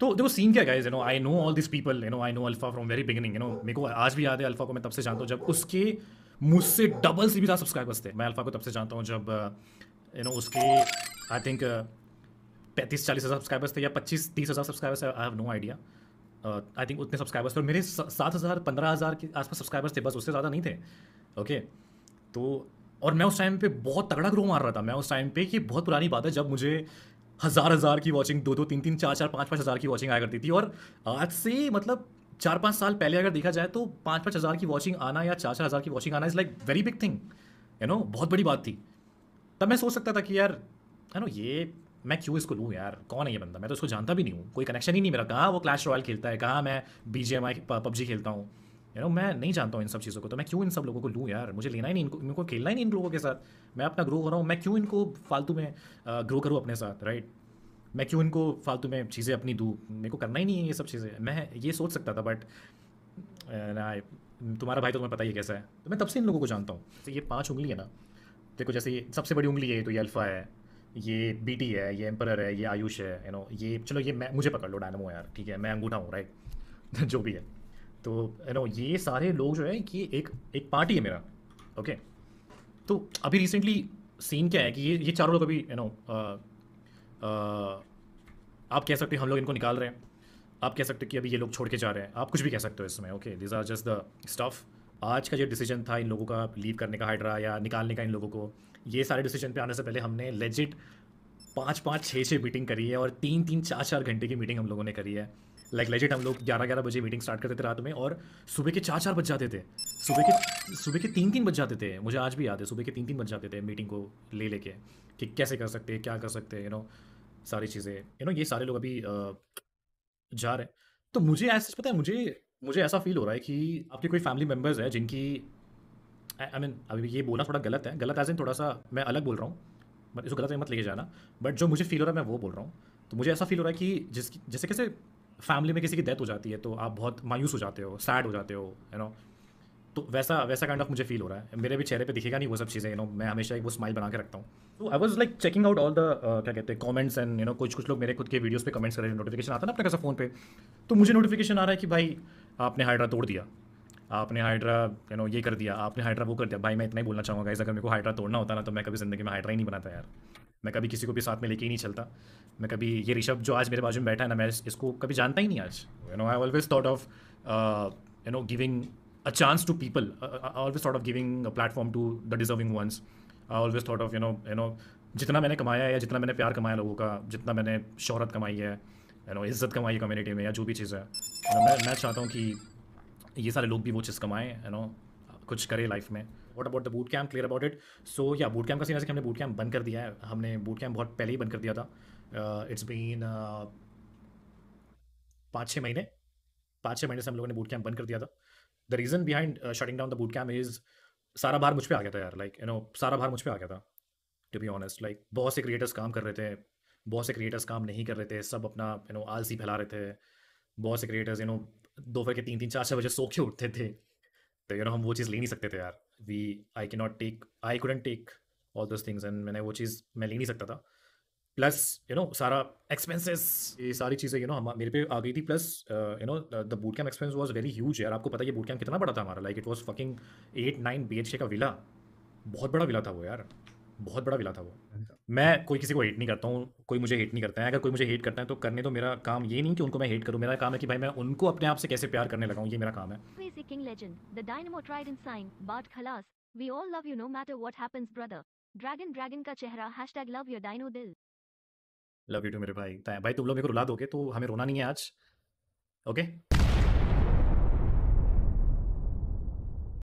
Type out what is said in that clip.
तो देखो सीन क्या guys you know I know all this people you know I know alpha from very beginning you know मेरे को आज भी याद है अल्फा को मैं तब से जानता हूँ जब उसके मुझसे डबल से भी ज़्यादा सब्सक्राइबर्स थे मैं अल्फा को तब से जानता हूँ जब यू uh, नो उसके आई थिंक uh, पैंतीस चालीस हज़ार सब्सक्राइबर्स थे या पच्चीस तीस हज़ार subscribers I have no idea I think उतने सब्सक्राइबर्स थे और मेरे सात हज़ार पंद्रह हज़ार के आसपास सब्सक्राइबर्स थे बस उससे ज़्यादा नहीं थे ओके तो और मैं उस टाइम पे बहुत तगड़ा ग्रो मार रहा था मैं उस टाइम पे कि बहुत पुरानी बात है जब मुझे हज़ार हज़ार की वॉचिंग दो दो तीन तीन चार चार पाँच पाँच हज़ार की वॉचिंग आया करती थी और आज से मतलब चार पाँच साल पहले अगर देखा जाए तो पाँच पाँच हज़ार की वॉचिंग आना या चार चार हज़ार की वॉचिंग आना is like very big thing you know बहुत बड़ी बात थी तब मैं सोच सकता था कि यार है नो ये मैं क्यों इसको लूँ यार कौन है ये बंदा मैं तो उसको जानता भी नहीं हूँ कोई कनेक्शन ही नहीं मेरा कहाँ वो क्लैश रॉयल खेलता है कहाँ मैं B G M I PUBG खेलता हूँ यू नो मैं नहीं जानता हूँ इन सब चीज़ों को तो मैं क्यों इन सब लोगों को लूँ यार मुझे लेना ही नहीं इनको इनको खेलना ही नहीं इन लोगों के साथ मैं अपना ग्रो हो रहा हूँ मैं क्यों इनको फालतू में ग्रो करूँ अपने साथ राइट मैं क्यों इनको फालतू में चीज़ें अपनी दूँ मेरे को करना ही नहीं है ये सब चीज़ें मैं ये सोच सकता था बट तुम्हारा भाई तो तुम्हें पता ही कैसा है तो मैं तब से इन लोगों को जानता हूँ तो ये पाँच उंगली है ना देखो जैसे ये सबसे बड़ी उंगली है तो ये अल्फ़ा है ये बीटी है ये एम्परर है ये आयुष है यू नो ये चलो ये मैं मुझे पकड़ लो डायनमो यार ठीक है मैं अंगूठा हूँ राइट जो भी है तो यू नो ये सारे लोग जो है कि एक एक पार्टी है मेरा ओके तो अभी रिसेंटली सीन क्या है कि ये ये चारों लोग अभी यू नो uh, uh, आप कह सकते हो हम लोग इनको निकाल रहे हैं आप कह सकते हो कि अभी ये लोग छोड़ के जा रहे हैं आप कुछ भी कह सकते हो इसमें okay this are just the stuff आज का जो डिसीजन था इन लोगों का लीव करने का हाइड्रा या निकालने का इन लोगों को ये सारे डिसीजन पे आने से पहले हमने लेजिट पाँच पाँच छः छः मीटिंग करी है और तीन तीन चार चार घंटे की मीटिंग हम लोगों ने करी है लाइक लेजिट हम लोग ग्यारह ग्यारह बजे मीटिंग स्टार्ट करते थे रात में और सुबह के चार चार बज जाते थे सुबह के सुबह के तीन तीन बज जाते थे मुझे आज भी याद है सुबह के तीन तीन बज जाते थे मीटिंग को ले लेके कि कैसे कर सकते हैं क्या कर सकते हैं यू नो सारी चीज़ें यू नो ये सारे लोग अभी जा रहे हैं तो मुझे ऐसा पता है मुझे मुझे ऐसा फील हो रहा है कि आपके कोई फैमिली मेम्बर्स है जिनकी आई मीन अभी ये बोलना थोड़ा गलत है गलत एज इन थोड़ा सा मैं अलग बोल रहा हूँ बट इसको गलत मत लेके जाना बट जो मुझे फील हो रहा है मैं वो बोल रहा हूँ तो मुझे ऐसा फील हो रहा है कि जिस जैसे कैसे फैमिली में किसी की डेथ हो जाती है तो आप बहुत मायूस हो जाते हो सैड हो जाते हो यू नो तो वैसा वैसा काइंड ऑफ मुझे फील हो रहा है मेरे भी चेहरे पे दिखेगा नहीं वो सब चीज़ें यू नो मैं हमेशा एक वो स्माइल बना के रखता हूँ तो I was like checking out all the क्या कहते हैं कमेंट्स एंड यू नो कुछ कुछ लोग मेरे खुद के वीडियोस पे कमेंट्स कर रहे हैं नोटिफिकेशन आता ना अपने कैसा फ़ोन पे तो मुझे नोटिफिकेशन आ रहा है कि भाई आपने हाइड्रा तोड़ दिया आपने हाइड्रा यू नो ये कर दिया आपने हाइड्रा वो कर दिया भाई मैं इतना ही बोलना चाहूँगा इस अगर मेरे को हाइड्रा तोड़ना होता ना तो मैं कभी ज़िंदगी में हाइड्रा ही नहीं बनाता यार मैं कभी किसी को भी साथ में लेके ही नहीं चलता मैं कभी ये ऋषभ जो आज मेरे बाजू में बैठा है ना मैं इसको कभी जानता ही नहीं आज you know I always thought of you know giving a chance to people always thought of giving a platform to the deserving ones I always thought of you know you know जितना मैंने कमाया है या जितना मैंने प्यार कमाया लोगों का जितना मैंने शहरत कमाई है यू नो इज्जत कमाई है कम्युनिटी में या जो भी चीज़ है मैं मैं चाहता हूँ कि ये सारे लोग भी वो चीज़ कमाएँ यू नो कुछ करे लाइफ में what about the boot camp clear about it so या बूट कैम्प का सीन ऐसे कि हमने बूट कैम्प बंद कर दिया है हमने बूट कैम्प बहुत पहले ही बंद कर दिया था इट्स uh, बीन uh, पाँच छः महीने पाँच छः महीने से हम लोगों ने बूट कैम्प बंद कर दिया था the reason behind shutting down the boot camp is सारा भार मुझ पर आ गया था यार लाइक यू नो सारा भार मुझ पर आ गया था टू बी ऑनेस्ट लाइक बहुत से क्रिएटर्स काम कर रहे थे बहुत से क्रिएटर्स काम नहीं कर रहे थे सब अपना यू नो आलसी फैला रहे थे बहुत से क्रिएटर्स यू नो दोपहर के तीन तीन चार छः बजे सो के उठते थे तो यू नो हम वो चीज़ ले नहीं सकते थे यार वी आई के not take I couldn't take all those things and मैंने वो चीज़ मैं ले नहीं सकता था प्लस यू नो सारा एक्सपेंसेस ये सारी चीज़ें यू नो हम मेरे पे आ गई थी plus you know the boot camp expense was very huge यार आपको पता है ये बूट कैम्प कितना बड़ा था हमारा like it was fucking eight nine B H का विला बहुत बड़ा विला था वो यार बहुत बड़ा विला था वो अच्छा। मैं कोई किसी को हेट नहीं करता हूँ कोई मुझे हेट नहीं करता है अगर कोई मुझे हेट करता है तो करने तो मेरा काम ये नहीं कि उनको मैं हेट करूँ मेरा काम है कि भाई मैं उनको अपने आप से कैसे प्यार करने लगाऊँ ये मेरा काम है ड्रैगन ड्रैगन का चेहरा हैशटैग लव योर डाइनो दिल लव यू टू मेरे भाई भाई तुम लोग मेरे को रुला दोगे तो हमें रोना नहीं है आज ओके okay?